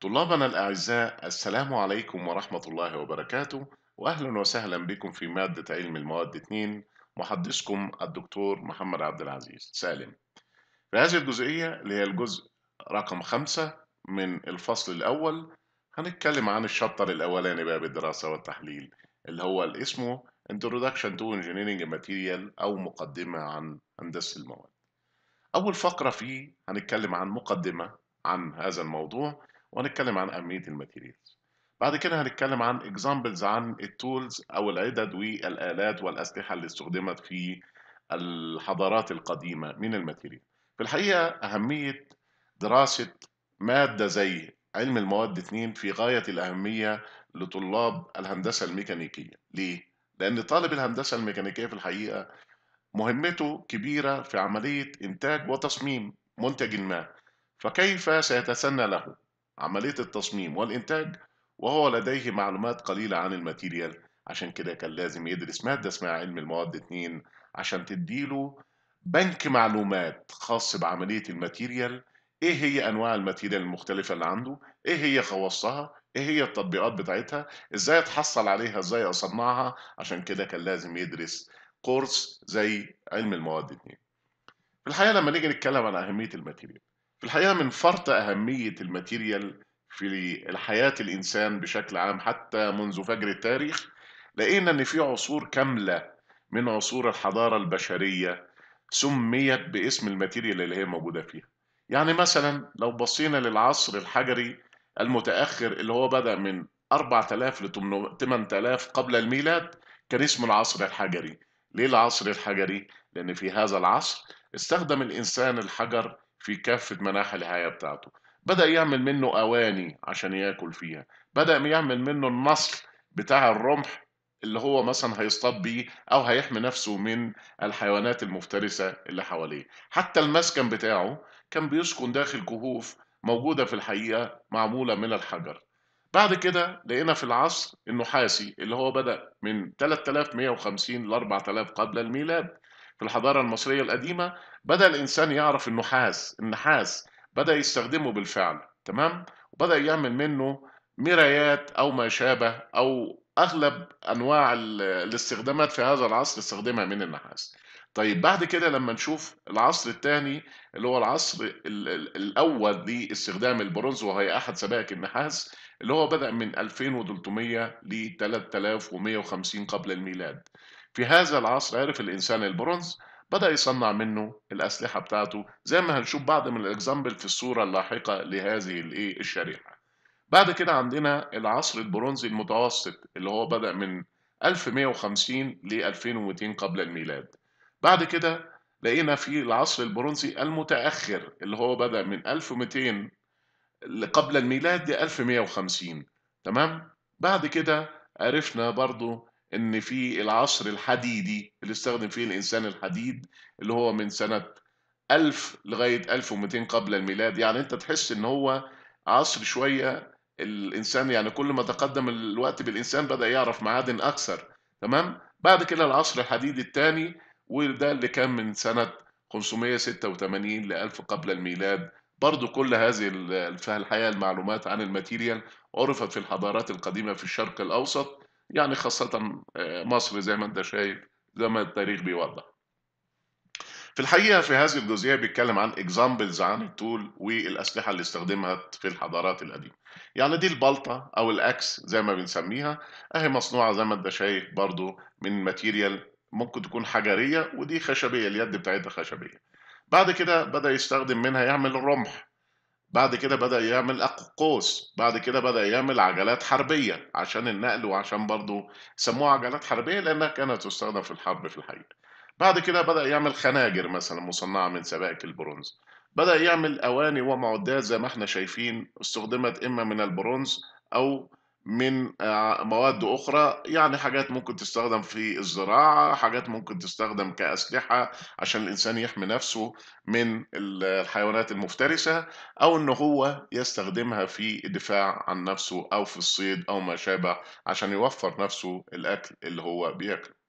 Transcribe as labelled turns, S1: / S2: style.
S1: طلابنا الأعزاء السلام عليكم ورحمة الله وبركاته وأهلا وسهلا بكم في مادة علم المواد 2 محدثكم الدكتور محمد عبد العزيز سالم في هذه الجزئية اللي هي الجزء رقم خمسة من الفصل الأول هنتكلم عن الشابتر الأولاني بقى بالدراسة والتحليل اللي هو اسمه Introduction to Engineering Material أو مقدمة عن هندسة المواد أول فقرة فيه هنتكلم عن مقدمة عن هذا الموضوع وهنتكلم عن أهمية الماتيريالز بعد كده هنتكلم عن اكزامبلز عن التولز او العدد والالات والاسلحه اللي استخدمت في الحضارات القديمه من الماتيريال في الحقيقه اهميه دراسه ماده زي علم المواد 2 في غايه الاهميه لطلاب الهندسه الميكانيكيه ليه لان طالب الهندسه الميكانيكيه في الحقيقه مهمته كبيره في عمليه انتاج وتصميم منتج ما فكيف سيتسنى له عملية التصميم والإنتاج وهو لديه معلومات قليلة عن الماتيريال عشان كده كان لازم يدرس مادة اسمها علم المواد 2 عشان تديله بنك معلومات خاص بعملية الماتيريال ايه هي انواع الماتيريال المختلفة اللي عنده ايه هي خواصها ايه هي التطبيقات بتاعتها ازاي اتحصل عليها ازاي اصنعها عشان كده كان لازم يدرس كورس زي علم المواد 2 في الحقيقة لما نيجي نتكلم عن اهمية الماتيريال في الحقيقة من فرط أهمية الماتيريال في الحياة الإنسان بشكل عام حتى منذ فجر التاريخ لقينا إن في عصور كاملة من عصور الحضارة البشرية سميت باسم الماتيريال اللي هي موجودة فيها يعني مثلا لو بصينا للعصر الحجري المتأخر اللي هو بدأ من 4000 ل 8000 قبل الميلاد كان اسمه العصر الحجري ليه العصر الحجري؟ لأن في هذا العصر استخدم الإنسان الحجر في كافة مناحي الحياة بتاعته بدأ يعمل منه أواني عشان ياكل فيها بدأ يعمل منه النصل بتاع الرمح اللي هو مثلا هيصطاد بيه أو هيحمي نفسه من الحيوانات المفترسة اللي حواليه حتى المسكن بتاعه كان بيسكن داخل كهوف موجودة في الحقيقة معمولة من الحجر بعد كده لقينا في العصر النحاسي اللي هو بدأ من 3150 ل 4000 قبل الميلاد في الحضارة المصرية القديمة بدأ الإنسان يعرف النحاس النحاس بدأ يستخدمه بالفعل تمام وبدأ يعمل منه مرايات أو ما شابه أو أغلب أنواع الاستخدامات في هذا العصر استخدمها من النحاس طيب بعد كده لما نشوف العصر الثاني اللي هو العصر الأول لاستخدام البرونز وهي أحد سبائك النحاس اللي هو بدأ من 2300 ل 3150 قبل الميلاد في هذا العصر عرف الإنسان البرونز بدأ يصنع منه الأسلحة بتاعته زي ما هنشوف بعض من الإكزامبل في الصورة اللاحقة لهذه الإيه الشريحة بعد كده عندنا العصر البرونزي المتوسط اللي هو بدأ من 1150 ل 2200 قبل الميلاد بعد كده لقينا في العصر البرونزي المتأخر اللي هو بدأ من 1200 قبل الميلاد ل 1150 تمام بعد كده عرفنا برضو ان في العصر الحديدي اللي استخدم فيه الانسان الحديد اللي هو من سنه 1000 لغايه 1200 قبل الميلاد يعني انت تحس ان هو عصر شويه الانسان يعني كل ما تقدم الوقت بالانسان بدا يعرف معادن اكثر تمام بعد كده العصر الحديدي الثاني وده اللي كان من سنه 586 ل 1000 قبل الميلاد برضو كل هذه الحقيقه المعلومات عن الماتيريال عرفت في الحضارات القديمه في الشرق الاوسط يعني خاصة آه، مصر زي ما انت شايف زي ما التاريخ بيوضح في الحقيقة في هذه الجزئية بيتكلم عن اكزامبلز عن التول والأسلحة اللي استخدمها في الحضارات القديمة يعني دي البلطة أو الأكس زي ما بنسميها أهي مصنوعة زي ما أنت شايف برضو من ماتيريال ممكن تكون حجرية ودي خشبية اليد بتاعتها خشبية بعد كده بدأ يستخدم منها يعمل الرمح بعد كده بدأ يعمل أقوس بعد كده بدأ يعمل عجلات حربية عشان النقل وعشان برضه سموها عجلات حربية لأنها كانت تستخدم في الحرب في الحقيقة بعد كده بدأ يعمل خناجر مثلا مصنعة من سبائك البرونز بدأ يعمل أواني ومعدات زي ما احنا شايفين استخدمت إما من البرونز أو من آه، مواد أخرى يعني حاجات ممكن تستخدم في الزراعة حاجات ممكن تستخدم كأسلحة عشان الإنسان يحمي نفسه من الحيوانات المفترسة أو إن هو يستخدمها في الدفاع عن نفسه أو في الصيد أو ما شابه عشان يوفر نفسه الأكل اللي هو بياكله